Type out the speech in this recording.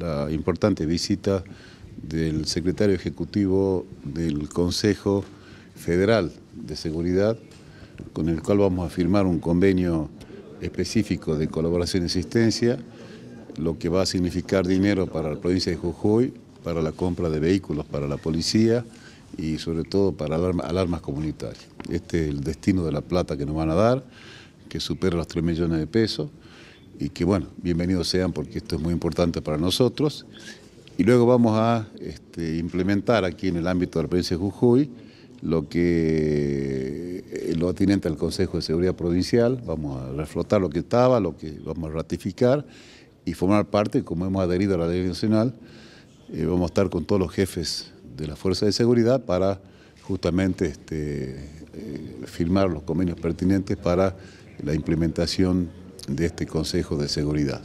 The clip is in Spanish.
la importante visita del secretario ejecutivo del Consejo Federal de Seguridad, con el cual vamos a firmar un convenio específico de colaboración y asistencia, lo que va a significar dinero para la provincia de Jujuy, para la compra de vehículos para la policía y sobre todo para alarmas comunitarias. Este es el destino de la plata que nos van a dar, que supera los 3 millones de pesos y que bueno, bienvenidos sean porque esto es muy importante para nosotros. Y luego vamos a este, implementar aquí en el ámbito de la provincia de Jujuy lo que eh, lo atinente al Consejo de Seguridad Provincial, vamos a reflotar lo que estaba, lo que vamos a ratificar y formar parte, como hemos adherido a la ley nacional, eh, vamos a estar con todos los jefes de la Fuerza de Seguridad para justamente este, eh, firmar los convenios pertinentes para la implementación de este Consejo de Seguridad.